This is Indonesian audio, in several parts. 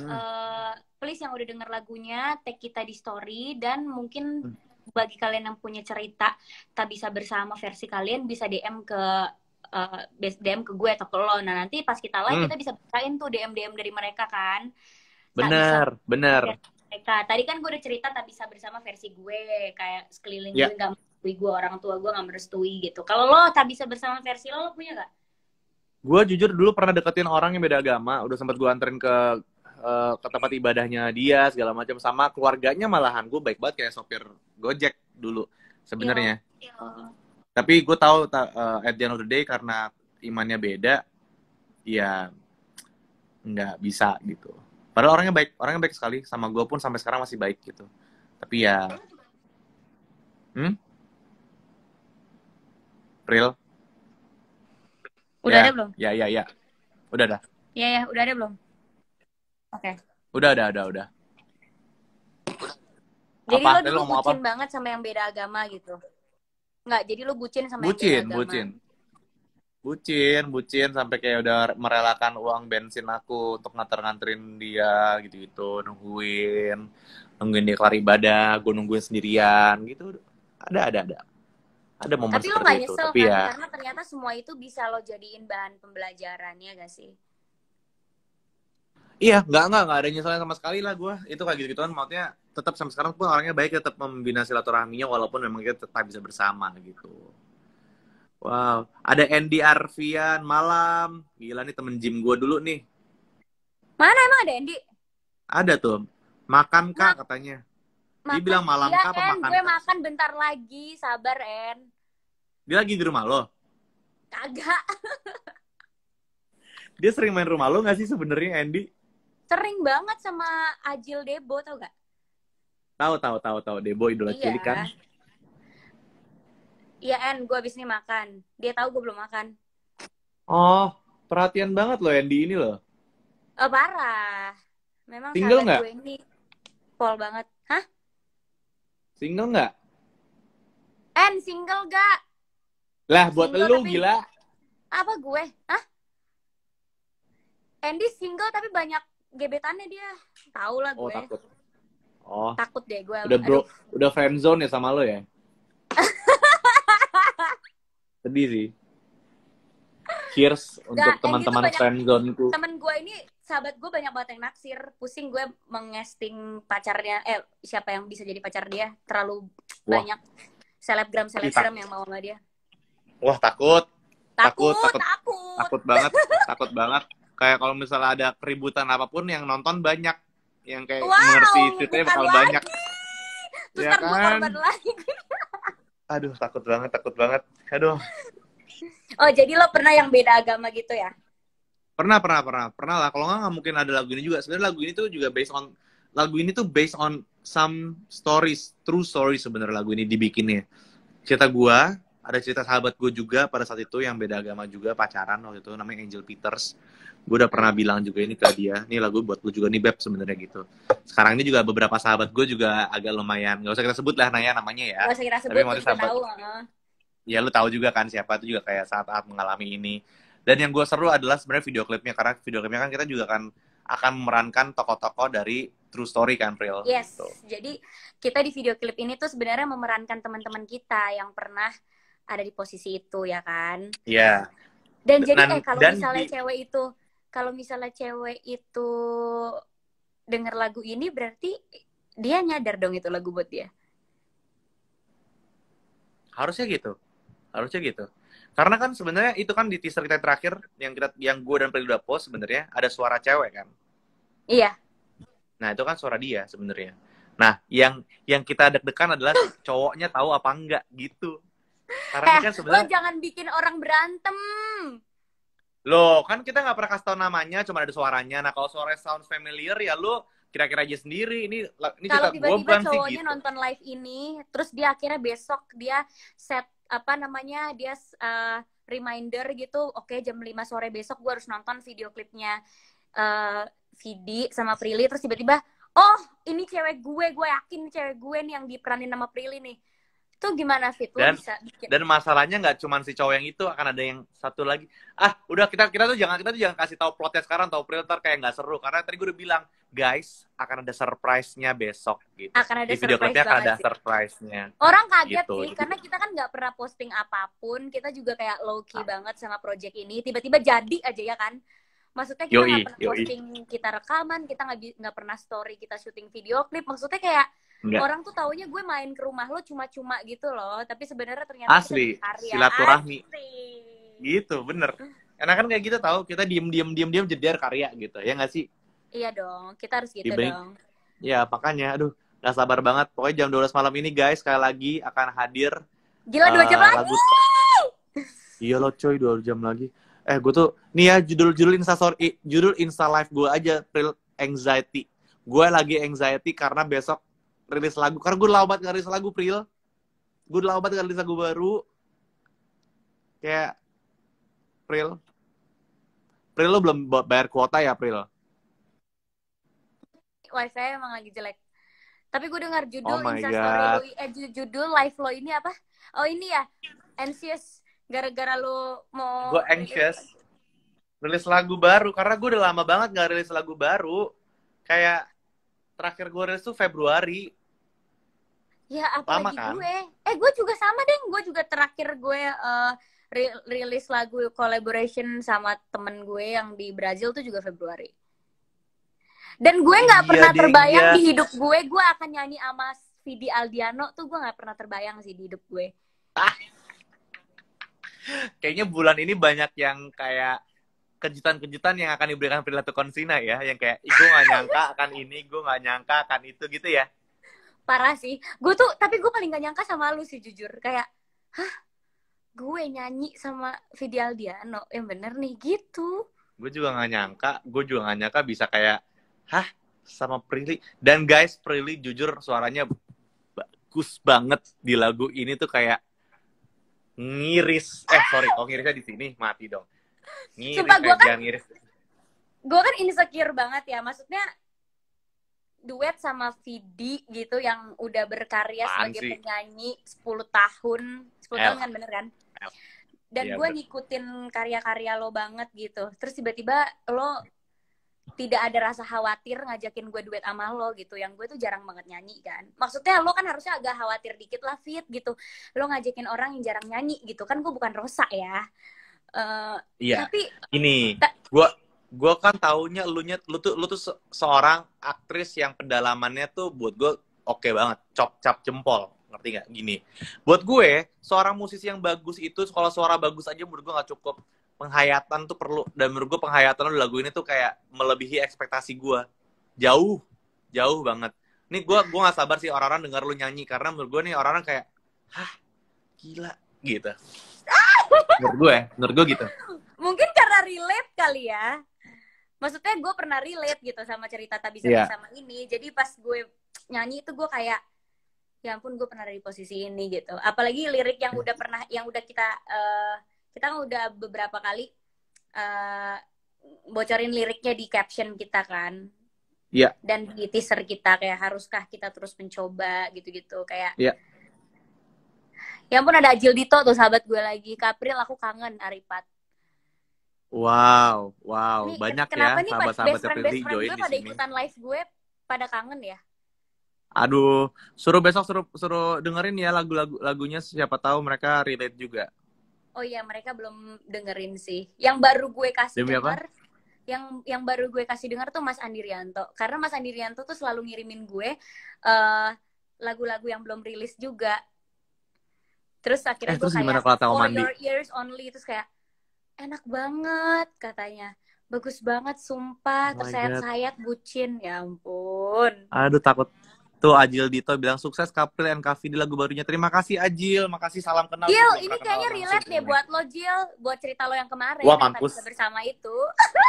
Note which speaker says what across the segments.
Speaker 1: hmm. uh, please yang udah denger lagunya tag kita di story dan mungkin hmm. bagi kalian yang punya cerita tak bisa bersama versi kalian bisa DM ke uh, eh, DM ke gue atau ke lo. Nah nanti pas kita live hmm. kita bisa bacain tuh DM DM dari mereka kan.
Speaker 2: Benar, benar.
Speaker 1: Mereka. Tadi kan gue udah cerita tak bisa bersama versi gue kayak sekeliling yeah. gue nggak merestui gue orang tua gue gak merestui gitu. Kalau lo tak bisa bersama versi lo, lo punya gak?
Speaker 2: Gue jujur dulu pernah deketin orang yang beda agama. Udah sempat gue anterin ke Eh, ke tempat ibadahnya dia segala macam sama keluarganya malahan gue baik banget kayak sopir gojek dulu sebenarnya iya, iya. tapi gue tahu ta, uh, at the end of the day karena imannya beda ya nggak bisa gitu padahal orangnya baik orangnya baik sekali sama gue pun sampai sekarang masih baik gitu tapi ya hmm real udah ya, ada belum ya ya ya udah dah
Speaker 1: Ya ya, udah ada belum? Oke. Okay.
Speaker 2: Udah, udah, udah, udah. Jadi apa? lo dulu lo bucin apa?
Speaker 1: banget sama yang beda agama gitu. Enggak, jadi lo bucin sama bucin, yang beda bucin.
Speaker 2: agama. Bucin, bucin. Bucin, sampai kayak udah merelakan uang bensin aku untuk nganter-nganterin dia gitu-gitu, nungguin, nungguin dia kelar ibadah, gue nungguin sendirian gitu. Ada, ada, ada ada momen tapi seperti lo gak nyesel itu, tapi kan? ya... karena
Speaker 1: ternyata semua itu bisa lo jadiin bahan pembelajarannya, gak sih
Speaker 2: Iya, nggak nggak nggak ada nyeselnya sama sekali lah gue. Itu kayak gitu gituan maksudnya tetap sampai sekarang pun orangnya baik tetap membina silaturahminya walaupun memang kita tetap bisa bersama gitu. Wow, ada Andy Arfian malam. Gila nih temen gym gue dulu nih.
Speaker 1: Mana emang ada Andy?
Speaker 2: Ada tuh. Makan kak Ma katanya. Makan, Dia bilang malam iya, kak apa makan? Gue
Speaker 1: makan bentar lagi, sabar En.
Speaker 2: Dia lagi di rumah lo? Kagak. Dia sering main rumah lo gak sih sebenarnya Andy?
Speaker 1: sering banget sama Ajil Debo tau gak?
Speaker 2: Tahu tahu tahu tahu Debo idola iya. cilik kan?
Speaker 1: Iya En, gue abis ini makan. Dia tahu gue belum makan.
Speaker 2: Oh, perhatian banget loh Andy ini loh.
Speaker 1: Oh, parah. Memang Single nggak? gue ini pol banget. Hah? Single nggak? En, single gak?
Speaker 2: Lah, buat single lu tapi... gila.
Speaker 1: Apa gue? Hah? Andy single tapi banyak gebetannya dia tahu lah oh, gue oh, takut oh takut deh gue udah bro
Speaker 2: Aduh. udah zone ya sama lo ya sedih sih cheers untuk teman gitu teman-teman ku temen
Speaker 1: gue ini sahabat gue banyak banget yang naksir pusing gue mengesting pacarnya eh siapa yang bisa jadi pacar dia terlalu Wah. banyak selebgram selebgram yang mau sama dia
Speaker 2: Wah takut.
Speaker 1: Takut, takut, takut,
Speaker 2: takut, takut banget, takut banget kayak kalau misalnya ada keributan apapun yang nonton banyak yang kayak wow, mengerti ceritanya bakal lagi. banyak Terus ya kan lagi. aduh takut banget takut banget aduh
Speaker 1: oh jadi lo pernah yang beda agama gitu ya
Speaker 2: pernah pernah pernah pernah lah kalau nggak mungkin ada lagu ini juga sebenarnya lagu ini tuh juga based on lagu ini tuh based on some stories true stories sebenarnya lagu ini dibikinnya cerita gua ada cerita sahabat gue juga pada saat itu yang beda agama juga pacaran waktu itu namanya Angel Peters gue udah pernah bilang juga ini ke dia ini lagu buat lu juga nih beb sebenarnya gitu sekarang ini juga beberapa sahabat gue juga agak lumayan nggak usah kita sebut lah Naya namanya ya usah kita sebut, tapi mau sahabat tahu, uh. ya lu tahu juga kan siapa itu juga kayak saat-saat mengalami ini dan yang gue seru adalah sebenarnya video klipnya karena video klipnya kan kita juga kan akan memerankan tokoh-tokoh dari true story kan Pril yes gitu.
Speaker 1: jadi kita di video klip ini tuh sebenarnya memerankan teman-teman kita yang pernah ada di posisi itu ya kan iya yeah. dan jadi eh kalau misalnya di... cewek itu kalau misalnya cewek itu dengar lagu ini berarti dia nyadar dong itu lagu buat dia
Speaker 2: harusnya gitu harusnya gitu karena kan sebenarnya itu kan di teaser kita terakhir yang kita yang gue dan Prilly udah post sebenarnya ada suara cewek kan iya nah itu kan suara dia sebenarnya nah yang yang kita deg-degan adalah cowoknya tahu apa enggak gitu karena kan eh, kan sebenernya... lo
Speaker 1: jangan bikin orang berantem.
Speaker 2: Loh, kan kita nggak pernah kasih tau namanya, cuma ada suaranya. Nah, kalau suaranya sound familiar ya lo kira-kira aja sendiri. Ini ini kalau tiba-tiba cowoknya gitu.
Speaker 1: nonton live ini, terus dia akhirnya besok dia set apa namanya dia uh, reminder gitu, oke okay, jam 5 sore besok gue harus nonton video klipnya uh, Vidi sama Prilly, terus tiba-tiba, oh ini cewek gue, gue yakin cewek gue nih yang diperanin sama Prilly nih itu gimana Fit? lu dan, bisa bikin. dan
Speaker 2: masalahnya nggak cuma si cowok yang itu akan ada yang satu lagi. Ah, udah kita kita tuh jangan kita tuh jangan kasih tahu plotnya sekarang tahu filter kayak nggak seru karena tadi gue udah bilang, guys, akan ada surprise-nya besok gitu. Akan ada Di video klipnya akan ada surprise-nya. Orang kaget gitu. sih karena
Speaker 1: kita kan nggak pernah posting apapun, kita juga kayak low key ah. banget sama project ini. Tiba-tiba jadi aja ya kan maksudnya kita nggak pernah yoi. posting kita rekaman kita nggak nggak pernah story kita syuting video klip maksudnya kayak Enggak. Orang tuh taunya gue main ke rumah lo cuma-cuma gitu loh, tapi sebenarnya ternyata asli silaturahmi.
Speaker 2: Asli. Gitu, bener. Karena kan kayak gitu tahu kita diem diem diem diem jadi karya gitu, ya nggak sih?
Speaker 1: Iya dong, kita harus gitu dong.
Speaker 2: Ya makanya, aduh, nggak sabar banget. Pokoknya jam 12 malam ini guys, sekali lagi akan hadir.
Speaker 1: Gila dua uh, jam eh, lagi.
Speaker 2: Iya lo coy, dua jam lagi. Eh gue tuh, nih ya judul-judul insta judul insta live gue aja, anxiety. Gue lagi anxiety karena besok rilis lagu karena gue lama banget gak rilis lagu Pril gue lama banget rilis lagu baru kayak Pril Pril lo belum bayar kuota ya Pril
Speaker 1: wifi emang lagi jelek tapi gue dengar judul oh Lo, eh, judul live lo ini apa oh ini ya anxious gara-gara lo mau gue anxious
Speaker 2: rilis lagu baru karena gue udah lama banget gak rilis lagu baru kayak terakhir gue rilis tuh Februari
Speaker 1: Ya apalagi lagi kan? gue. Eh gue juga sama deh. Gue juga terakhir gue uh, rilis lagu collaboration sama temen gue yang di Brazil tuh juga Februari. Dan gue nggak iya, pernah deh, terbayang iya. di hidup gue gue akan nyanyi sama Vidi Aldiano tuh gue nggak pernah terbayang sih di hidup gue. Ah.
Speaker 2: Kayaknya bulan ini banyak yang kayak kejutan-kejutan yang akan diberikan perilaku Konsina ya, yang kayak gue gak nyangka akan ini, gue gak nyangka akan itu gitu ya
Speaker 1: parah sih gue tuh tapi gue paling gak nyangka sama lu sih jujur kayak hah gue nyanyi sama Vidal Diano yang bener nih gitu
Speaker 2: gue juga gak nyangka gue juga gak nyangka bisa kayak hah sama Prilly dan guys Prilly jujur suaranya bagus banget di lagu ini tuh kayak ngiris eh sorry oh ngirisnya di sini mati dong ngiris Sumpah, gua eh, kan, ngiris
Speaker 1: gue kan insecure banget ya maksudnya duet sama Vidi gitu yang udah berkarya Apaan sebagai sih? penyanyi 10 tahun 10 tahun kan bener kan L. dan ya, gue ngikutin karya-karya lo banget gitu terus tiba-tiba lo tidak ada rasa khawatir ngajakin gue duet sama lo gitu yang gue tuh jarang banget nyanyi kan maksudnya lo kan harusnya agak khawatir dikit lah fit gitu lo ngajakin orang yang jarang nyanyi gitu kan gue bukan rosak ya uh, iya tapi
Speaker 2: ini gue gue kan taunya lu nya lu tuh lu tuh se seorang aktris yang pendalamannya tuh buat gue oke okay banget cop cap jempol ngerti nggak gini buat gue seorang musisi yang bagus itu kalau suara bagus aja menurut gue nggak cukup penghayatan tuh perlu dan menurut gue penghayatan lagu ini tuh kayak melebihi ekspektasi gue jauh jauh banget ini gue gue nggak sabar sih orang-orang denger lu nyanyi karena menurut gue nih orang-orang kayak hah gila gitu menurut gue ya, menurut gue gitu
Speaker 1: mungkin karena relate kali ya maksudnya gue pernah relate gitu sama cerita tak bisa iya. yeah. sama ini jadi pas gue nyanyi itu gue kayak ya ampun gue pernah ada di posisi ini gitu apalagi lirik yang udah pernah yang udah kita uh, kita kan udah beberapa kali uh, bocorin liriknya di caption kita kan yeah. dan di teaser kita kayak haruskah kita terus mencoba gitu-gitu kayak yeah. ya ampun ada Ajil Dito tuh sahabat gue lagi Kapril aku kangen Aripat
Speaker 2: Wow, wow, nih, banyak ya sahabat-sahabat seperti join di sini. pada
Speaker 1: ikutan live gue pada kangen ya?
Speaker 2: Aduh, suruh besok suruh suruh dengerin ya lagu-lagu lagunya siapa tahu mereka relate juga.
Speaker 1: Oh iya, mereka belum dengerin sih. Yang baru gue kasih Demi denger, apa? yang yang baru gue kasih dengar tuh Mas Andirianto. Karena Mas Andirianto tuh selalu ngirimin gue lagu eh, lagu-lagu yang belum rilis juga. Terus akhirnya eh, gue terus kayak gimana kalau tahu mandi? your ears only terus kayak enak banget katanya bagus banget sumpah oh tersayat-sayat bucin ya ampun
Speaker 2: aduh takut tuh Ajil Dito bilang sukses Kapil and Kavi di lagu barunya terima kasih Ajil makasih salam kenal Jil ini kayaknya
Speaker 1: relate deh buat lo Jil buat cerita lo yang kemarin Wah, mampus. bersama itu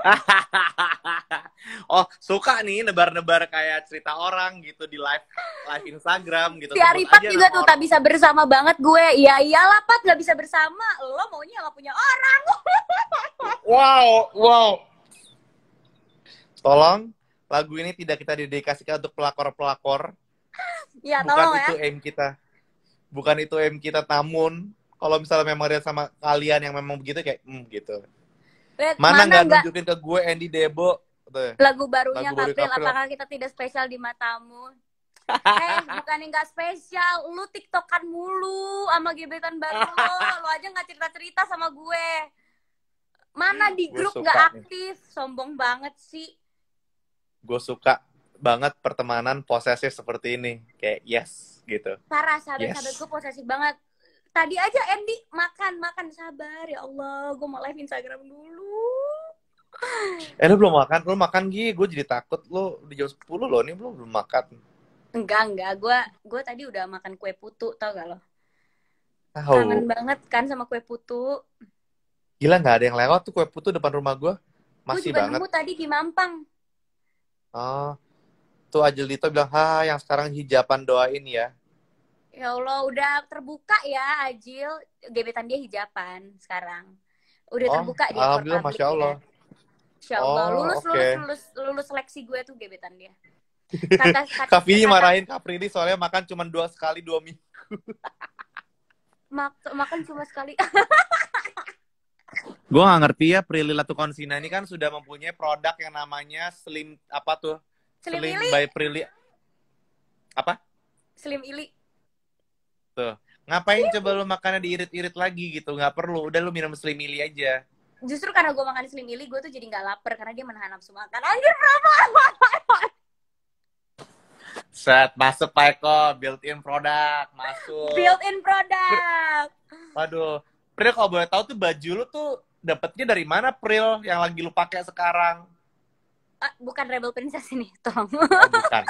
Speaker 2: oh suka nih nebar-nebar kayak cerita orang gitu di live live Instagram gitu. Si Arifat juga tuh
Speaker 1: tak bisa bersama banget gue. Iya iyalah Pat nggak bisa bersama. Lo maunya nggak punya orang.
Speaker 2: wow wow. Tolong lagu ini tidak kita dedikasikan untuk pelakor-pelakor. Ya, Bukan tolong, itu ya. aim kita. Bukan itu aim kita. Namun kalau misalnya memang dia sama kalian yang memang begitu kayak hmm, gitu.
Speaker 1: Lihat, mana nggak nunjukin
Speaker 2: ke gue Andy Debo? Gitu ya? Lagu barunya Lagu Kapil, apakah
Speaker 1: kita tidak spesial di matamu? eh, bukannya gak spesial, lu tiktokan mulu sama gebetan baru lo lu aja nggak cerita-cerita sama gue. Mana di grup nggak aktif, nih. sombong banget sih.
Speaker 2: Gue suka banget pertemanan posesif seperti ini, kayak yes gitu.
Speaker 1: Parah, sahabat yes. sabar gue posesif banget tadi aja Andy makan makan sabar ya Allah gue mau live Instagram dulu
Speaker 2: eh lu belum makan lu makan Gi gue jadi takut lu di jam 10 loh ini belum belum makan
Speaker 1: enggak enggak gue gue tadi udah makan kue putu tau gak lo oh. kangen banget kan sama kue putu
Speaker 2: gila gak ada yang lewat tuh kue putu depan rumah gue masih gua juga banget
Speaker 1: tadi di Mampang
Speaker 2: oh tuh Ajelito bilang ha yang sekarang hijapan doain ya
Speaker 1: ya Allah udah terbuka ya Ajil gebetan dia hijapan sekarang udah oh, terbuka dia alhamdulillah masya Allah ya Insyaallah Oh, lulus, okay. lulus, lulus, lulus seleksi gue tuh gebetan dia. Kata, kata, marahin kata, marahin
Speaker 2: Kaprili soalnya makan cuma dua sekali dua minggu. Mak makan cuma sekali. gue gak ngerti ya Prilly Latukonsina ini kan sudah mempunyai produk yang namanya Slim apa tuh? Slim, Slim by Prilly. Apa? Slim Ili. Tuh. Ngapain coba lu makannya diirit-irit lagi gitu? Gak perlu. Udah lu minum Slim Ili aja
Speaker 1: justru karena gue makan slim milih gue tuh jadi nggak lapar karena dia menahan nafsu makan anjir berapa
Speaker 2: set masuk kok built in product masuk built
Speaker 1: in produk
Speaker 2: waduh Pril kalau boleh tahu tuh baju lu tuh dapetnya dari mana Pril yang lagi lu pakai sekarang
Speaker 1: uh, bukan Rebel Princess ini tolong oh,
Speaker 2: bukan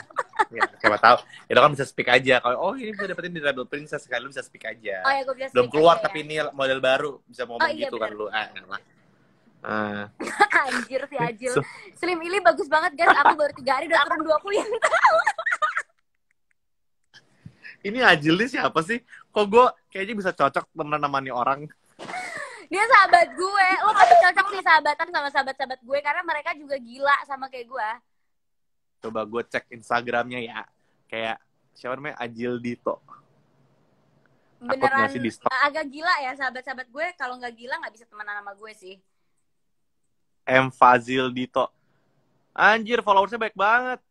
Speaker 2: ya, siapa tahu itu kan bisa speak aja kalau oh ini bisa dapetin di Rebel Princess kan lu bisa speak aja oh, ya, gue bisa belum keluar aja, tapi ya. ini model baru bisa ngomong oh, iya, gitu bener. kan lu ah, Ah.
Speaker 1: Anjir sih Ajil. So. Slim Ili bagus banget guys. Aku baru tiga hari udah turun dua tahun.
Speaker 2: Ini Ajil nih siapa sih? Kok gue kayaknya bisa cocok temen namanya orang.
Speaker 1: Dia sahabat gue. Lo pasti cocok nih sahabatan sama sahabat-sahabat gue. Karena mereka juga gila sama kayak gue.
Speaker 2: Coba gue cek Instagramnya ya. Kayak siapa namanya Ajil Dito. Beneran agak
Speaker 1: gila ya sahabat-sahabat gue. Kalau nggak gila nggak bisa temenan sama gue sih.
Speaker 2: M Fazil Dito. Anjir, followersnya baik banget.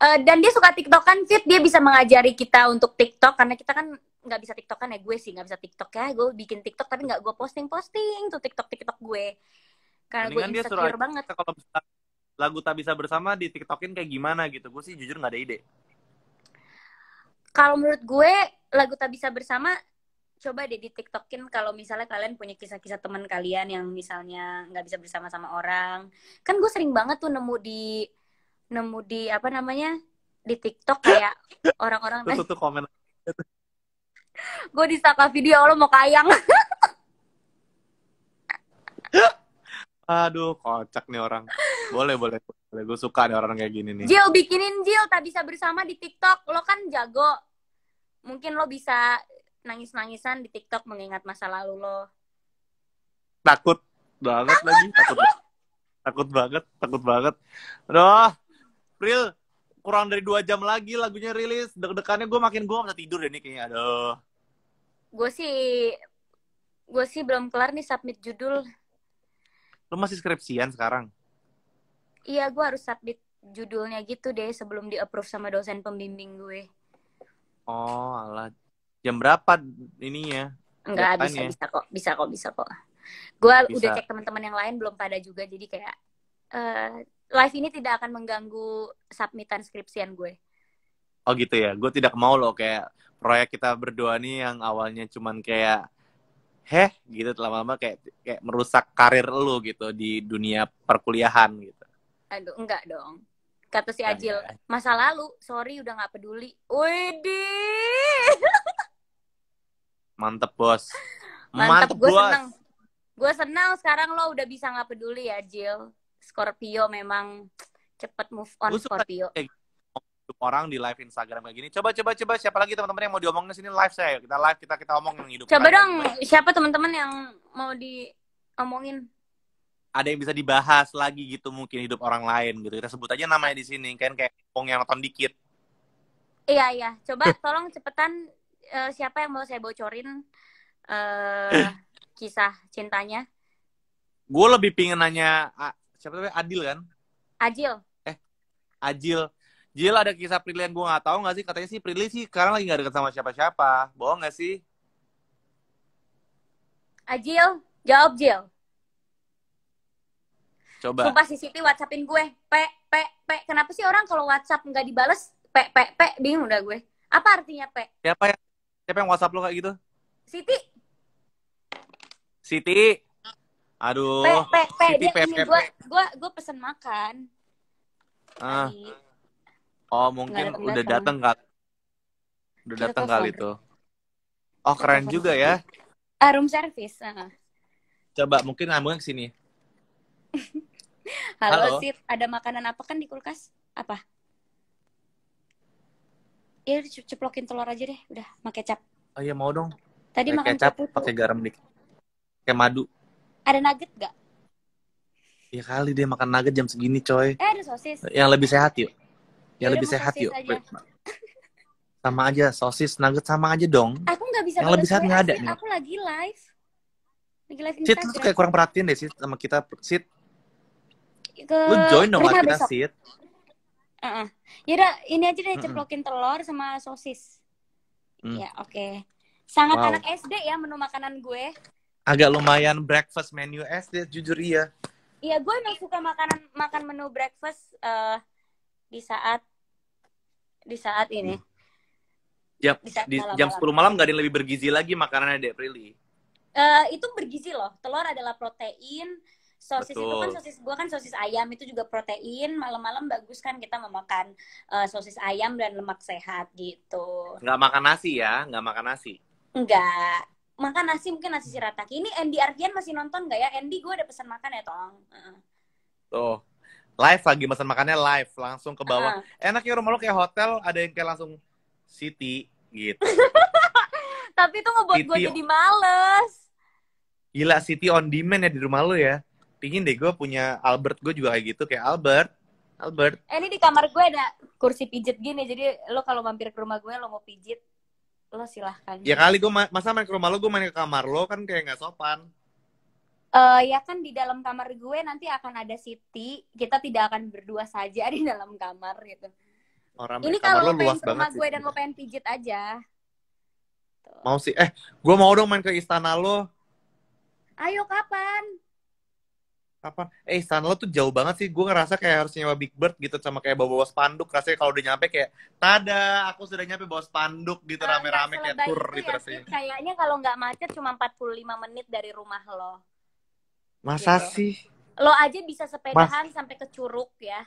Speaker 1: Uh, dan dia suka TikTok kan Fit, dia bisa mengajari kita untuk TikTok karena kita kan nggak bisa TikTok kan ya gue sih nggak bisa TikTok ya gue bikin TikTok tapi nggak gue posting posting tuh TikTok TikTok gue karena gue insecure dia banget
Speaker 2: kalau lagu tak bisa bersama di TikTokin kayak gimana gitu gue sih jujur nggak ada ide
Speaker 1: kalau menurut gue lagu tak bisa bersama coba deh di TikTokin kalau misalnya kalian punya kisah-kisah teman kalian yang misalnya nggak bisa bersama sama orang. Kan gue sering banget tuh nemu di nemu di apa namanya di TikTok kayak orang-orang tuh, tuh komen gue disangka video lo mau kayang
Speaker 2: aduh kocak nih orang boleh boleh boleh gue suka nih orang kayak gini nih Jill
Speaker 1: bikinin Jill tak bisa bersama di TikTok lo kan jago mungkin lo bisa nangis-nangisan di TikTok mengingat masa lalu lo?
Speaker 2: Takut banget takut, lagi, takut. Takut, takut banget, takut banget. Aduh, Pril, kurang dari dua jam lagi lagunya rilis. Deg-degannya gue makin gue gak tidur deh nih kayaknya. Aduh.
Speaker 1: Gue sih gue sih belum kelar nih submit judul.
Speaker 2: Lo masih skripsian sekarang?
Speaker 1: Iya, gue harus submit judulnya gitu deh sebelum di approve sama dosen pembimbing gue.
Speaker 2: Oh, alat jam berapa ininya enggak bisa bisa
Speaker 1: kok bisa kok bisa kok gue udah cek teman-teman yang lain belum pada juga jadi kayak uh, live ini tidak akan mengganggu submitan skripsian gue
Speaker 2: oh gitu ya gue tidak mau loh kayak proyek kita berdua nih yang awalnya cuman kayak heh gitu lama-lama kayak kayak merusak karir lu gitu di dunia perkuliahan gitu
Speaker 1: aduh enggak dong kata si Ajil masa lalu sorry udah nggak peduli Wede
Speaker 2: Mantep bos. Mantep, Mantep gue seneng.
Speaker 1: Gue senang sekarang lo udah bisa nggak peduli ya Jill. Scorpio memang cepet move on Scorpio.
Speaker 2: Kayak orang di live Instagram kayak gini. Coba coba coba siapa lagi teman-teman yang mau diomongin sini live saya. Kita live kita kita omong yang hidup. Coba dong
Speaker 1: kita. siapa teman-teman yang mau diomongin
Speaker 2: ada yang bisa dibahas lagi gitu mungkin hidup orang lain gitu kita sebut aja namanya di sini kan kayak Pong yang nonton dikit
Speaker 1: iya iya coba tolong cepetan uh, siapa yang mau saya bocorin uh, kisah cintanya?
Speaker 2: Gue lebih pingin nanya uh, siapa namanya Adil kan?
Speaker 1: Adil? Eh,
Speaker 2: Adil. Jil ada kisah Prilly yang gue nggak tahu nggak sih? Katanya sih Prilly sih sekarang lagi gak deket sama siapa-siapa. Bohong nggak sih?
Speaker 1: Ajil, jawab Jil. Coba. Sumpah si Siti WhatsAppin gue. P, P, P. Kenapa sih orang kalau WhatsApp nggak dibales? P, P, P. Bingung udah gue. Apa artinya P?
Speaker 2: Siapa yang Siapa yang WhatsApp lo kayak gitu? Siti. Siti. Aduh. Pe, pe, pe. Siti, dia pe, ini gue
Speaker 1: gua, gua pesen makan.
Speaker 2: Ah. Oh, mungkin Nggak udah datang kali. Udah datang kali tuh. Oh, keren juga ya.
Speaker 1: Uh, room service. Uh.
Speaker 2: Coba mungkin ambil ke sini. Halo, Halo, Sit.
Speaker 1: Ada makanan apa kan di kulkas? Apa? Iya, ceplokin telur aja deh, udah,
Speaker 2: sama kecap. Oh iya, mau dong. Tadi Pake makan kecap, pakai garam dik Kayak madu.
Speaker 1: Ada nugget gak?
Speaker 2: Ya kali deh makan nugget jam segini, coy. Eh,
Speaker 1: ada sosis. Yang lebih
Speaker 2: sehat yuk. Yang Yaudah, lebih sehat yuk. Aja. Sama aja, sosis nugget sama aja dong.
Speaker 1: Aku gak bisa. Yang lebih sehat gak ada nih. Aku lagi live. Lagi live Sit, lu kayak kurang
Speaker 2: perhatian deh, Sit, sama kita, Sit.
Speaker 1: Ke... Lu join dong kita, kita, Sit. Uh -uh. Yaudah, ini aja deh ceplokin uh -uh. telur sama sosis. Hmm. Ya, oke. Okay. Sangat wow. anak SD ya menu makanan gue.
Speaker 2: Agak lumayan breakfast menu SD, jujur iya.
Speaker 1: Iya, gue emang suka makanan makan menu breakfast uh, di saat di saat ini.
Speaker 2: Hmm. Jam, di saat di, malam jam 10 malam. malam gak ada yang lebih bergizi lagi makanannya Dek Prilly.
Speaker 1: Uh, eh, itu bergizi loh. Telur adalah protein, sosis Betul. itu kan sosis gua kan sosis ayam itu juga protein malam-malam bagus kan kita memakan uh, sosis ayam dan lemak sehat gitu
Speaker 2: nggak makan nasi ya nggak makan nasi
Speaker 1: nggak makan nasi mungkin nasi sirataki ini Andy Ardian masih nonton nggak ya Andy gue ada pesan makan ya tong
Speaker 2: tuh live lagi pesan makannya live langsung ke bawah uh. huh enaknya rumah lo kayak hotel ada yang kayak langsung city gitu
Speaker 1: tapi itu ngebuat gue jadi males
Speaker 2: gila city on demand ya di rumah lo ya pingin deh gue punya Albert gue juga kayak gitu kayak Albert Albert
Speaker 1: eh ini di kamar gue ada kursi pijit gini jadi lo kalau mampir ke rumah gue lo mau pijit lo silahkan ya kali gue
Speaker 2: ma masa main ke rumah lo gue main ke kamar lo kan kayak nggak sopan
Speaker 1: Uh, ya kan di dalam kamar gue nanti akan ada Siti. Kita tidak akan berdua saja di dalam kamar gitu.
Speaker 2: Orang Ini kalau lo pengen ke rumah gue dan
Speaker 1: lo pengen pijit aja.
Speaker 2: Mau sih. Eh, gue mau dong main ke istana lo.
Speaker 1: Ayo kapan?
Speaker 2: kapan eh istana lo tuh jauh banget sih gue ngerasa kayak harus nyewa Big Bird gitu sama kayak bawa bawa spanduk rasanya kalau udah nyampe kayak tada aku sudah nyampe bawa spanduk gitu ah, rame-rame kayak tur gitu ya, rasanya
Speaker 1: kayaknya kalau nggak macet cuma 45 menit dari rumah lo
Speaker 2: masa gitu. sih
Speaker 1: lo aja bisa sepedahan Mas... sampai ke Curug ya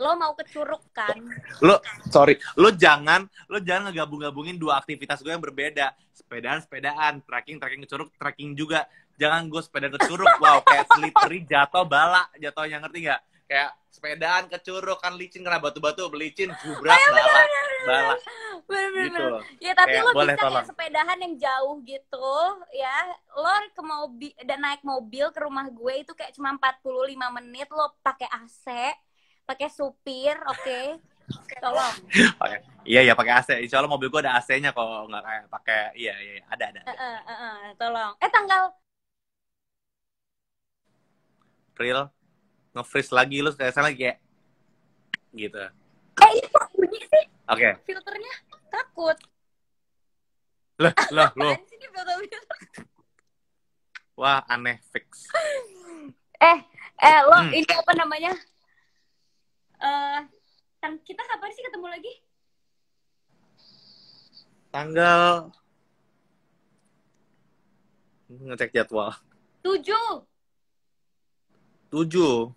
Speaker 1: lo mau ke Curug kan
Speaker 2: lo sorry lo jangan lo jangan ngegabung-gabungin dua aktivitas gue yang berbeda sepedaan sepedaan trekking trekking ke Curug trekking juga jangan gue sepeda ke curug wow kayak slippery jatuh jatuh jatuhnya ngerti nggak kayak sepedaan ke curug kan licin kena batu-batu belicin jubrak balak balak bener, bala bener,
Speaker 1: bener, bener. gitu ya tapi kayak, lo boleh bisa tolong. ya sepedahan yang jauh gitu ya lo ke mobil dan naik mobil ke rumah gue itu kayak cuma 45 menit lo pakai AC pakai supir oke okay? tolong
Speaker 2: iya iya ya pakai AC insya Allah mobil gue ada AC-nya kok nggak kayak pakai iya iya, iya. ada ada,
Speaker 1: ada. Uh, uh, uh, tolong eh tanggal
Speaker 2: real nge-freeze lagi lu kayak sana kayak gitu eh itu bunyi sih oke okay. filternya takut lah lah lo wah aneh fix
Speaker 1: eh eh lo hmm. ini apa namanya eh uh, kita kapan sih ketemu lagi
Speaker 2: tanggal ngecek jadwal
Speaker 1: tujuh
Speaker 2: Tujuh.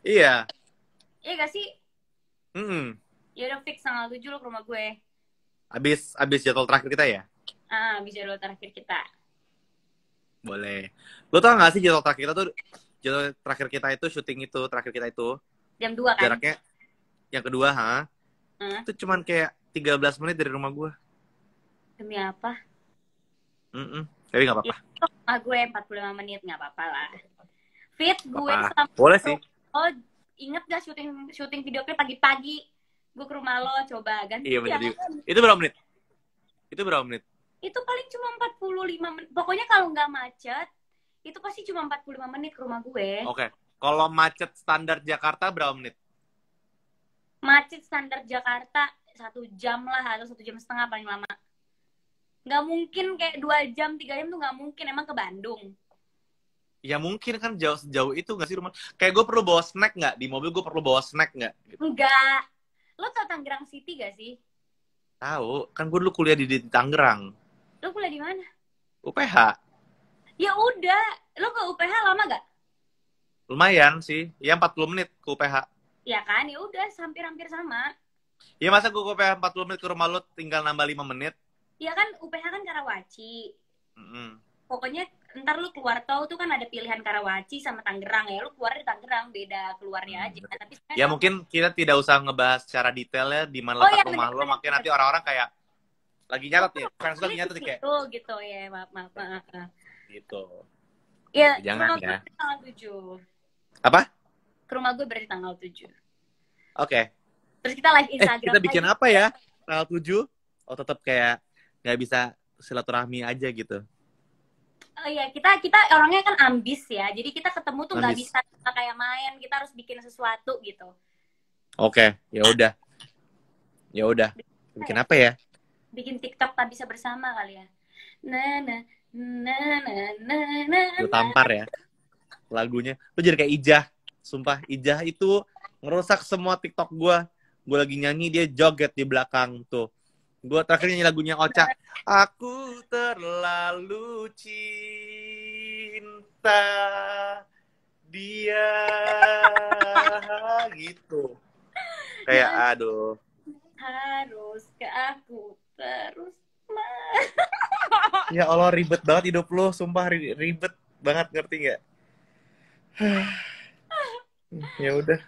Speaker 2: Iya. Iya gak sih? Mm -mm.
Speaker 1: Ya udah fix tanggal tujuh lo ke rumah gue.
Speaker 2: Abis, abis jadwal terakhir kita ya?
Speaker 1: Ah, abis jadwal terakhir kita.
Speaker 2: Boleh. Lo tau gak sih jadwal terakhir kita tuh, jadwal terakhir kita itu, syuting itu, terakhir kita itu. Jam dua kan? Jaraknya, yang kedua, ha? Hmm? Itu cuman kayak belas menit dari rumah gue. Demi apa? Mm -mm. Tapi gak apa-apa.
Speaker 1: Ya, rumah gue 45 menit, gak apa-apa lah. Fit gue ah, sama boleh sih. Oh, inget gak syuting syuting video clip pagi-pagi? Gue ke rumah lo coba ganti. Iya, bener, Ya. Itu berapa
Speaker 2: menit? Itu berapa menit?
Speaker 1: Itu paling cuma 45 menit. Pokoknya kalau nggak macet, itu pasti cuma 45 menit ke rumah gue.
Speaker 2: Oke. Okay. Kalau macet standar Jakarta berapa menit?
Speaker 1: Macet standar Jakarta satu jam lah atau satu jam setengah paling lama. Nggak mungkin kayak dua jam, tiga jam tuh nggak mungkin. Emang ke Bandung
Speaker 2: ya mungkin kan jauh sejauh itu nggak sih rumah kayak gue perlu bawa snack nggak di mobil gue perlu bawa snack nggak
Speaker 1: gitu. enggak lo tau Tangerang City gak sih
Speaker 2: tahu kan gue dulu kuliah di, di Tangerang
Speaker 1: lo kuliah di mana UPH ya udah lo ke UPH lama gak
Speaker 2: lumayan sih ya 40 menit ke UPH
Speaker 1: ya kan ya udah hampir-hampir sama
Speaker 2: ya masa gue ke UPH 40 menit ke rumah lo tinggal nambah 5 menit
Speaker 1: ya kan UPH kan Karawaci mm -hmm. pokoknya ntar lu keluar tol tuh kan ada pilihan Karawaci sama Tangerang ya lu keluar di Tangerang beda keluarnya hmm,
Speaker 2: aja hmm, tapi ya mungkin kita tidak usah ngebahas secara detail ya di mana oh, ya, rumah lo makanya nanti orang-orang kayak lagi nyatet nih fans lagi nyatet kayak gitu
Speaker 1: gitu ya maaf maaf, maaf. gitu ya jangan ya tanggal tujuh apa ke rumah gue berarti tanggal tujuh oke okay. terus kita live Instagram eh, kita bikin lagi. apa
Speaker 2: ya tanggal tujuh oh tetap kayak nggak bisa silaturahmi aja gitu
Speaker 1: Oh iya, kita kita orangnya kan ambis ya. Jadi kita ketemu tuh nggak bisa kayak main, kita harus bikin sesuatu gitu.
Speaker 2: Oke, okay, ya udah. Ya udah. Bikin apa ya?
Speaker 1: Bikin TikTok tak bisa bersama kali ya. Na na na na na na. Lu
Speaker 2: tampar ya lagunya. Lu jadi kayak Ijah. Sumpah Ijah itu ngerusak semua TikTok gua. Gue lagi nyanyi dia joget di belakang tuh buat terakhir nyanyi lagunya Ocha. Aku terlalu cinta dia gitu. Kayak ya, aduh. Harus ke aku terus. ya Allah ribet banget hidup lo, sumpah ribet banget ngerti gak? ya udah.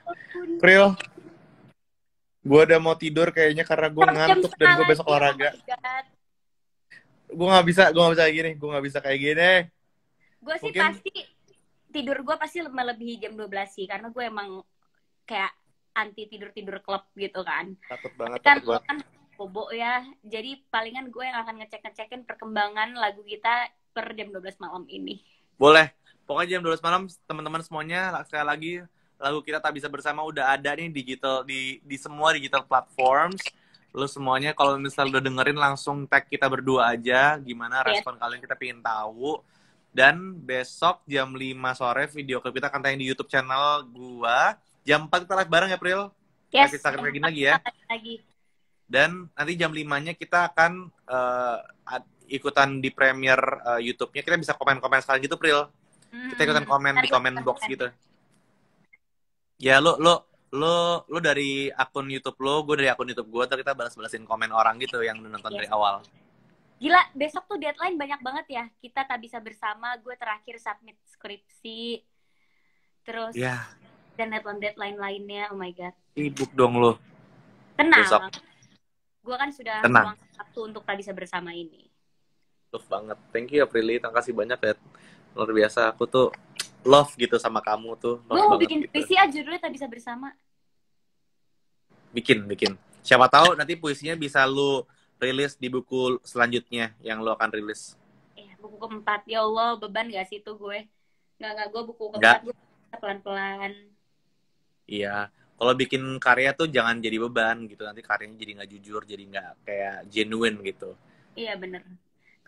Speaker 2: Kriol. Gue udah mau tidur kayaknya karena gue ngantuk dan gue besok olahraga. Oh gue nggak bisa, gue nggak bisa kayak gini, gue nggak bisa kayak gini.
Speaker 1: Gue sih Mungkin... pasti tidur gue pasti melebihi jam 12 sih, karena gue emang kayak anti tidur tidur klub gitu kan.
Speaker 2: Takut banget. Kan, takut kan
Speaker 1: bobo ya, jadi palingan gue yang akan ngecek ngecekin perkembangan lagu kita per jam 12 malam
Speaker 2: ini. Boleh, pokoknya jam 12 malam teman-teman semuanya sekali lagi lagu kita tak bisa bersama udah ada nih digital di di semua digital platforms lo semuanya kalau misalnya udah dengerin langsung tag kita berdua aja gimana yeah. respon kalian kita pengen tahu dan besok jam 5 sore video klip kita akan tayang di YouTube channel gua jam 4 kita live bareng ya April yes, Instagram lagi lagi ya dan nanti jam 5-nya kita akan uh, ikutan di premier uh, YouTube-nya kita bisa komen-komen sekali gitu April kita hmm. ikutan komen di komen box gitu ya lo lo lo lo dari akun YouTube lo, gue dari akun YouTube gue, terus kita balas-balasin komen orang gitu yang nonton yes. Iya dari awal.
Speaker 1: Gila, besok tuh deadline banyak banget ya. Kita tak bisa bersama, gue terakhir submit skripsi. Terus yeah. dan deadline-deadline lainnya, oh my god.
Speaker 2: Sibuk dong lo. Tenang. Besok.
Speaker 1: Gue kan sudah Tenang. waktu untuk tak bisa bersama ini.
Speaker 2: Love banget. Thank you Aprili, terima kasih banyak ya. Luar biasa, aku tuh love gitu sama kamu tuh. Gue mau
Speaker 1: bikin gitu. puisi aja dulu tak bisa bersama.
Speaker 2: Bikin, bikin. Siapa tahu nanti puisinya bisa lu rilis di buku selanjutnya yang lu akan rilis.
Speaker 1: Eh, buku keempat. Ya Allah, beban gak sih itu gue? Nggak, nggak. Gue buku keempat. Gue pelan-pelan.
Speaker 2: Iya. Kalau bikin karya tuh jangan jadi beban gitu. Nanti karyanya jadi nggak jujur, jadi nggak kayak genuine gitu.
Speaker 1: Iya, bener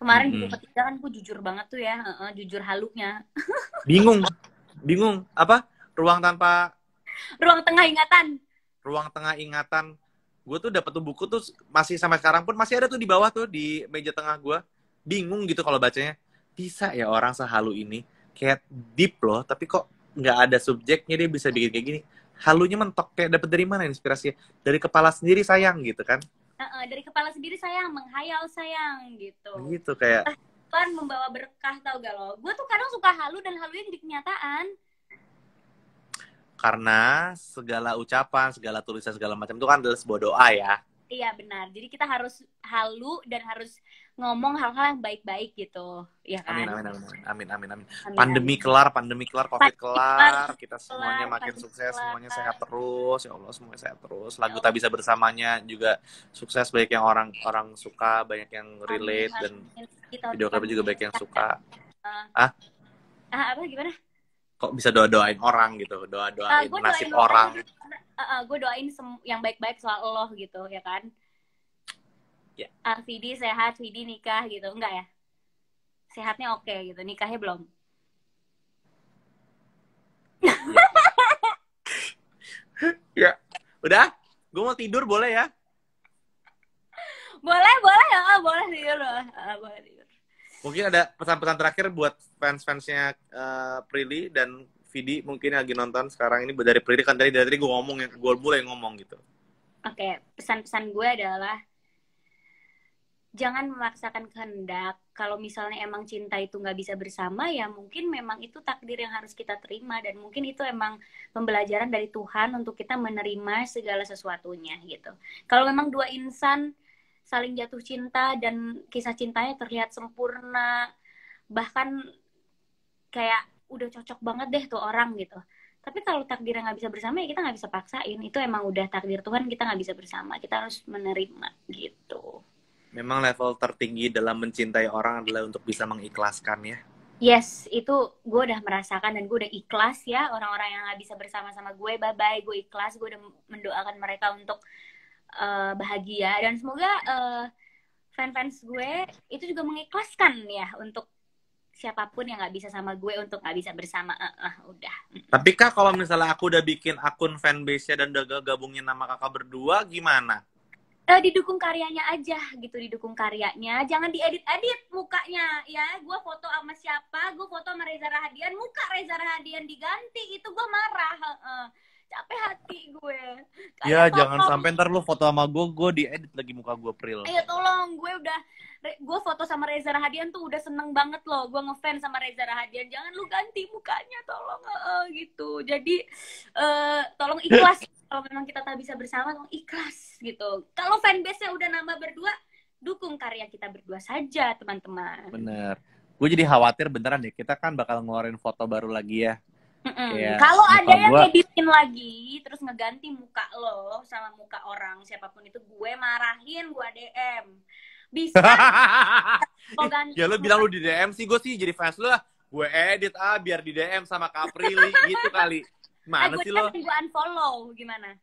Speaker 1: kemarin mm -hmm. buku ketiga kan gue jujur banget tuh ya uh, uh, jujur haluknya
Speaker 2: bingung bingung apa ruang tanpa
Speaker 1: ruang tengah ingatan
Speaker 2: ruang tengah ingatan gue tuh dapat tuh buku tuh masih sampai sekarang pun masih ada tuh di bawah tuh di meja tengah gue bingung gitu kalau bacanya bisa ya orang sehalu ini kayak deep loh tapi kok nggak ada subjeknya dia bisa bikin kayak gini halunya mentok kayak dapat dari mana inspirasinya dari kepala sendiri sayang gitu kan
Speaker 1: uh, dari kepala sendiri sayang menghayal sayang gitu gitu kayak kan membawa berkah tau gak lo gue tuh kadang suka halu dan halunya jadi kenyataan
Speaker 2: karena segala ucapan segala tulisan segala macam itu kan adalah sebuah doa ya
Speaker 1: Iya benar. Jadi kita harus halu dan harus ngomong hal-hal yang baik-baik gitu, ya kan? Amin amin amin amin
Speaker 2: amin amin. pandemi amin. kelar, pandemi kelar, covid pandemi kelar, kita semuanya kelar, makin sukses, kelar. semuanya kan? sehat terus, ya Allah semuanya sehat terus. Lagu ya tak bisa bersamanya juga sukses, banyak yang orang orang suka, banyak yang relate amin,
Speaker 1: dan video kami juga
Speaker 2: banyak yang suka. ah? Ah apa gimana? kok bisa doa doain orang gitu doa ah, doain uh, nasib doain orang, orang
Speaker 1: uh, gue doain yang baik baik soal lo gitu ya kan yeah. Ya. Arvidi sehat Vidi nikah gitu enggak ya sehatnya oke okay, gitu nikahnya belum
Speaker 2: ya udah gue mau tidur boleh ya
Speaker 1: boleh boleh ya boleh tidur loh boleh tidur
Speaker 2: Mungkin ada pesan-pesan terakhir buat fans-fansnya uh, Prilly dan Vidi mungkin lagi nonton sekarang ini dari Prilly kan dari dari gue ngomong ya gue boleh ngomong gitu.
Speaker 1: Oke, okay. pesan-pesan gue adalah jangan memaksakan kehendak. Kalau misalnya emang cinta itu nggak bisa bersama, ya mungkin memang itu takdir yang harus kita terima dan mungkin itu emang pembelajaran dari Tuhan untuk kita menerima segala sesuatunya gitu. Kalau memang dua insan saling jatuh cinta dan kisah cintanya terlihat sempurna bahkan kayak udah cocok banget deh tuh orang gitu tapi kalau takdirnya nggak bisa bersama ya kita nggak bisa paksain itu emang udah takdir Tuhan kita nggak bisa bersama kita harus menerima
Speaker 2: gitu memang level tertinggi dalam mencintai orang adalah untuk bisa mengikhlaskan ya
Speaker 1: yes itu gue udah merasakan dan gue udah ikhlas ya orang-orang yang nggak bisa bersama sama gue bye bye gue ikhlas gue udah mendoakan mereka untuk uh, bahagia dan semoga uh, eh, fans-fans gue itu juga mengikhlaskan ya untuk siapapun yang nggak bisa sama gue untuk nggak bisa bersama uh, uh, udah
Speaker 2: tapi kak kalau misalnya aku udah bikin akun fanbase nya dan udah gabungin nama kakak berdua gimana
Speaker 1: uh, didukung karyanya aja gitu didukung karyanya jangan diedit-edit mukanya ya gue foto sama siapa gue foto sama Reza Rahadian muka Reza Rahadian diganti itu gue marah uh, uh capek hati gue Kaya ya jangan sampai ntar
Speaker 2: lu foto sama gue gue diedit lagi muka gue pril ayo iya,
Speaker 1: tolong gue udah gue foto sama Reza Rahadian tuh udah seneng banget loh gue ngefans sama Reza Rahadian jangan lu ganti mukanya tolong uh, gitu jadi uh, tolong ikhlas kalau memang kita tak bisa bersama tolong ikhlas gitu kalau fanbase nya udah nambah berdua dukung karya kita berdua saja teman-teman bener
Speaker 2: gue jadi khawatir beneran deh kita kan bakal ngeluarin foto baru lagi ya Yeah. Kalau ada yang gua... editin
Speaker 1: lagi, terus ngeganti muka lo sama muka orang siapapun itu, gue marahin, gue DM. Bisa. ganti ya
Speaker 2: lo bilang lo di DM sih, gue sih jadi fans lo lah. Gue edit ah biar di DM sama Kaprili gitu kali. Eh, Mana eh, sih kan lo? Gue
Speaker 1: unfollow gimana?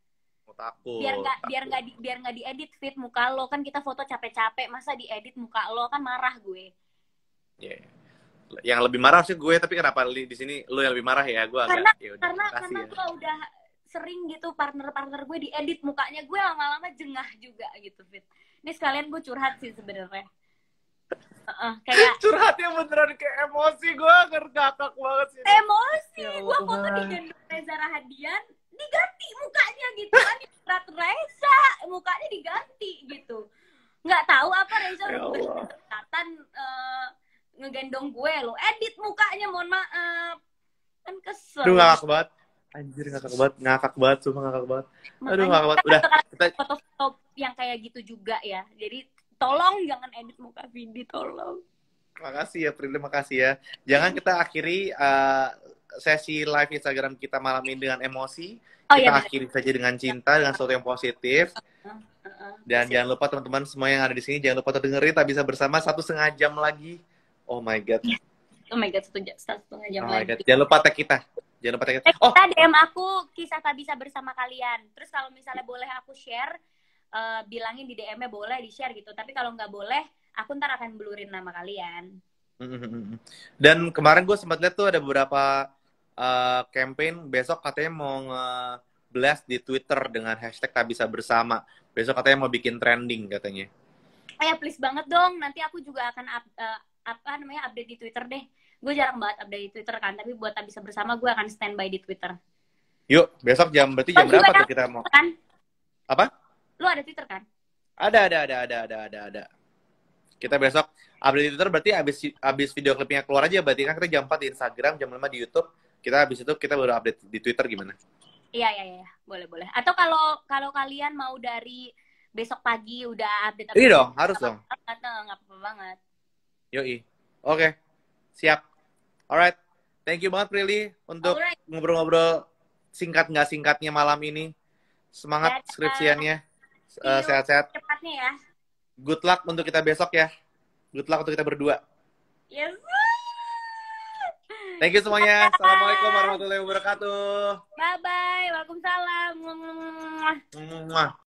Speaker 2: Oh, takut. Biar nggak
Speaker 1: biar nggak di, biar nggak diedit fit muka lo kan kita foto capek-capek masa diedit muka lo kan marah gue.
Speaker 2: Yeah yang lebih marah sih gue tapi kenapa di sini lo yang lebih marah ya gue karena agak, yaudah, karena karena ya. ya.
Speaker 1: gue udah sering gitu partner-partner gue diedit mukanya gue lama-lama jengah juga gitu fit ini sekalian gue curhat sih sebenarnya
Speaker 2: Uh, kayak curhatnya beneran ke emosi gue
Speaker 1: ngakak banget sih emosi ya gue foto di gendong Reza Rahadian diganti mukanya gitu kan Rat Reza mukanya diganti gitu nggak tahu apa Reza ya kesehatan uh, eh, ngegendong gue lo edit mukanya mohon maaf kan kesel aduh ngakak
Speaker 2: banget anjir ngakak banget ngakak banget cuma ngakak banget Makanya, aduh ngakak banget kan udah
Speaker 1: kita foto-foto yang kayak gitu juga ya jadi tolong jangan edit muka Vindi
Speaker 2: tolong makasih ya Prilly makasih ya jangan kita akhiri uh, sesi live Instagram kita malam ini dengan emosi oh, kita iya, akhiri saja dengan cinta dengan sesuatu yang positif dan Masih. jangan lupa teman-teman semua yang ada di sini jangan lupa untuk dengerin tak bisa bersama satu setengah jam lagi Oh my god.
Speaker 1: Oh my god, satu jam, satu setengah jam oh lagi. Jangan lupa tag
Speaker 2: kita. Jangan lupa tag kita. Eh,
Speaker 1: oh. Kita DM aku kisah tak bisa bersama kalian. Terus kalau misalnya boleh aku share, uh, bilangin di DM-nya boleh di share gitu. Tapi kalau nggak boleh, aku ntar akan blurin nama kalian.
Speaker 2: Dan kemarin gue sempat lihat tuh ada beberapa uh, campaign besok katanya mau nge-blast di Twitter dengan hashtag tak bisa bersama. Besok katanya mau bikin trending katanya.
Speaker 1: Ayah oh please banget dong, nanti aku juga akan up, uh, apa namanya update di Twitter deh. Gue jarang banget update di Twitter kan, tapi buat bisa bersama gue akan standby di Twitter.
Speaker 2: Yuk, besok jam berarti jam oh, berapa tuh kita mau? Kan? Apa?
Speaker 1: Lu ada Twitter kan? Ada, ada, ada, ada, ada, ada,
Speaker 2: ada. Kita besok update di Twitter berarti abis, abis video klipnya keluar aja berarti kan kita jam 4 di Instagram, jam 5 di Youtube. Kita abis itu kita baru update di Twitter gimana?
Speaker 1: Iya, iya, iya. Boleh, boleh. Atau kalau kalau kalian mau dari besok pagi udah update. Iya dong, harus dong. Gak apa-apa banget.
Speaker 2: Yoi. Oke. Okay. Siap. Alright. Thank you banget Prilly untuk ngobrol-ngobrol singkat nggak singkatnya malam ini. Semangat ya, skripsiannya. sehat eh, sehat-sehat. Cepatnya ya. Good luck untuk kita besok ya. Good luck untuk kita berdua. Yes. Ya Thank you semuanya. Bye. Assalamualaikum warahmatullahi wabarakatuh.
Speaker 1: Bye bye. Waalaikumsalam.